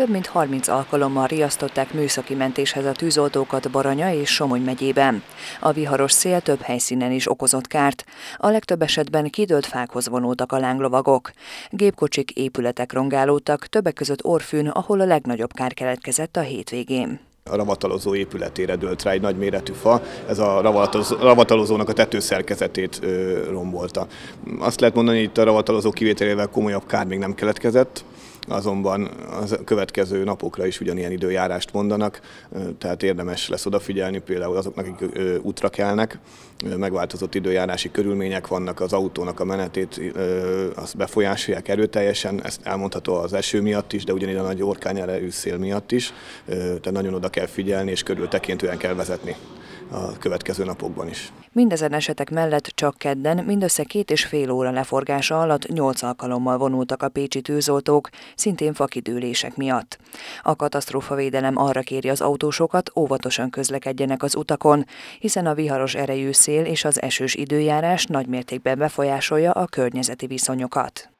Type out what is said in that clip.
Több mint 30 alkalommal riasztották műszaki mentéshez a tűzoltókat Baranya és Somogy megyében. A viharos szél több helyszínen is okozott kárt. A legtöbb esetben kidőlt fákhoz vonultak a lánglovagok. Gépkocsik épületek rongálódtak, többek között Orfűn, ahol a legnagyobb kár keletkezett a hétvégén a ravatalozó épületére dőlt rá egy nagyméretű fa, ez a ravatalozónak a tetőszerkezetét rombolta. Azt lehet mondani, hogy itt a ravatalozó kivételével komolyabb kár még nem keletkezett, azonban az következő napokra is ugyanilyen időjárást mondanak, tehát érdemes lesz odafigyelni például azoknak, akik útra kelnek, megváltozott időjárási körülmények vannak, az autónak a menetét azt befolyásolják erőteljesen, ezt elmondható az eső miatt is, de ugyanígy a nagy orkány szél miatt is, tehát nagyon oda kell figyelni és körültekintően kell vezetni a következő napokban is. Mindezen esetek mellett csak kedden mindössze két és fél óra leforgása alatt nyolc alkalommal vonultak a pécsi tűzoltók, szintén fakidőlések miatt. A katasztrófavédelem arra kéri az autósokat, óvatosan közlekedjenek az utakon, hiszen a viharos erejű szél és az esős időjárás nagymértékben befolyásolja a környezeti viszonyokat.